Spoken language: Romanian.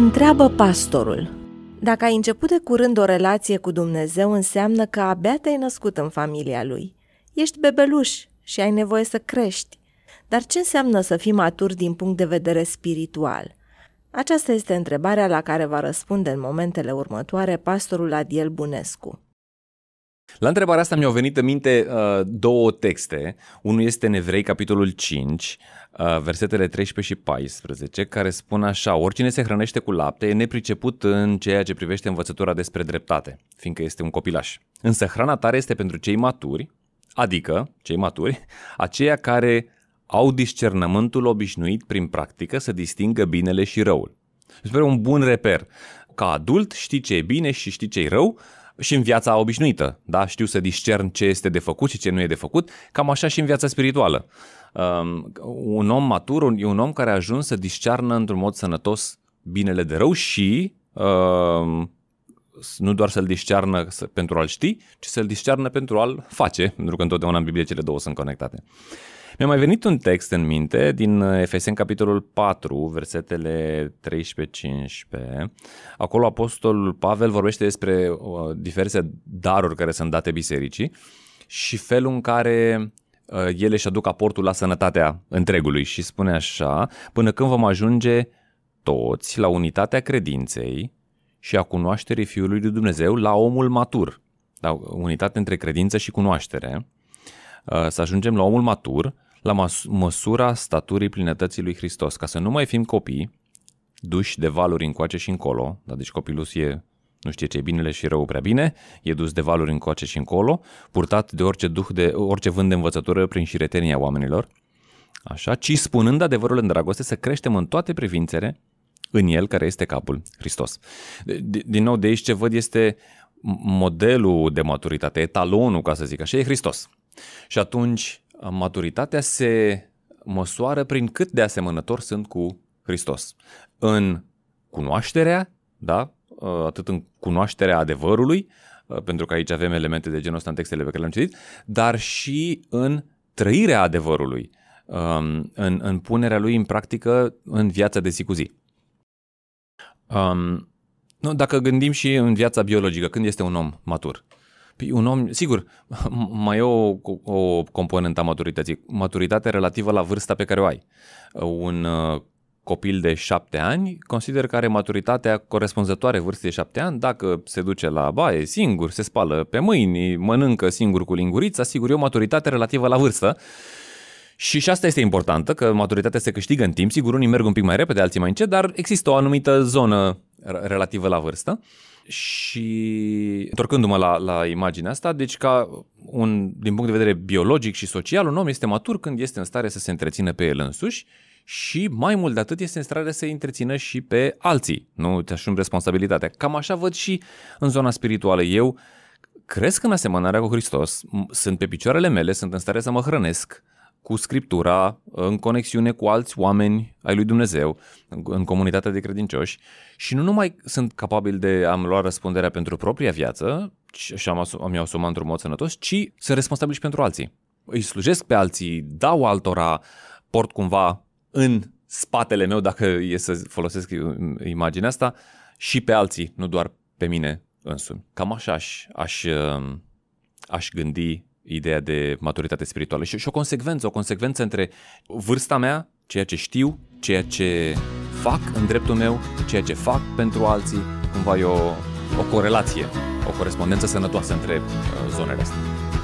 Întreabă pastorul. Dacă ai început de curând o relație cu Dumnezeu, înseamnă că abia te-ai născut în familia lui. Ești bebeluș și ai nevoie să crești. Dar ce înseamnă să fii matur din punct de vedere spiritual? Aceasta este întrebarea la care va răspunde în momentele următoare pastorul Adiel Bunescu. La întrebarea asta mi-au venit în minte uh, două texte. Unul este în Evrei, capitolul 5, uh, versetele 13 și 14, care spun așa, oricine se hrănește cu lapte e nepriceput în ceea ce privește învățătura despre dreptate, fiindcă este un copilaș. Însă hrana tare este pentru cei maturi, adică cei maturi, aceia care au discernământul obișnuit prin practică să distingă binele și răul. Sper un bun reper. Ca adult știi ce e bine și știi ce e rău, și în viața obișnuită, da? Știu să discern ce este de făcut și ce nu e de făcut, cam așa și în viața spirituală. Um, un om matur un, e un om care a ajuns să discearnă într-un mod sănătos binele de rău și um, nu doar să-l discearnă pentru a-l ști, ci să-l discearnă pentru a-l face, pentru că întotdeauna în Biblie cele două sunt conectate. Uh, mi-a mai venit un text în minte din uh, Efeseni, capitolul 4, versetele 13-15. Acolo apostolul Pavel vorbește despre uh, diverse daruri care sunt date bisericii și felul în care uh, ele își aduc aportul la sănătatea întregului și spune așa, până când vom ajunge toți la unitatea credinței și a cunoașterii Fiului lui Dumnezeu la omul matur, la da, unitate între credință și cunoaștere, să ajungem la omul matur, la măsura staturii plinătății lui Hristos, ca să nu mai fim copii duși de valuri încoace și încolo, da, deci copilul e nu știe ce binele și rău prea bine, e dus de valuri încoace și încolo, purtat de orice duh de orice vânt de învățătură prin șiretenia oamenilor, așa, ci spunând adevărul în dragoste să creștem în toate privințele în El care este capul, Hristos. De, din nou, de aici ce văd este modelul de maturitate, etalonul, ca să zic așa, e Hristos. Și atunci maturitatea se măsoară prin cât de asemănător sunt cu Hristos. În cunoașterea, da? Uh, atât în cunoașterea adevărului, uh, pentru că aici avem elemente de genul ăsta în textele pe care le-am citit, dar și în trăirea adevărului, um, în, în punerea lui în practică în viața de zi cu zi. Um, nu, dacă gândim și în viața biologică, când este un om matur? un om, sigur, mai e o, o componentă a maturității, maturitate relativă la vârsta pe care o ai. Un uh, copil de șapte ani, consider că are maturitatea corespunzătoare vârstei de șapte ani, dacă se duce la baie singur, se spală pe mâini, mănâncă singur cu lingurița, sigur e o maturitate relativă la vârstă. Și și asta este importantă, că maturitatea se câștigă în timp, sigur unii merg un pic mai repede, alții mai încet, dar există o anumită zonă relativă la vârstă. Și întorcându-mă la, la imaginea asta, deci ca un, din punct de vedere biologic și social, un om este matur când este în stare să se întrețină pe el însuși și mai mult de atât este în stare să întrețină și pe alții, nu te asumi responsabilitatea. Cam așa văd și în zona spirituală. Eu cresc în asemănarea cu Hristos, sunt pe picioarele mele, sunt în stare să mă hrănesc, cu Scriptura, în conexiune cu alți oameni ai lui Dumnezeu, în comunitatea de credincioși și nu numai sunt capabil de a-mi lua răspunderea pentru propria viață și am asum, mi-o într-un mod sănătos, ci sunt responsabil și pentru alții. Îi slujesc pe alții, dau altora, port cumva în spatele meu, dacă e să folosesc imaginea asta, și pe alții, nu doar pe mine însumi. Cam așa aș, aș, aș gândi ideea de maturitate spirituală și, și o consecvență, o consecvență între vârsta mea, ceea ce știu, ceea ce fac în dreptul meu, ceea ce fac pentru alții, cumva e o, o corelație, o corespondență sănătoasă între uh, zonele astea.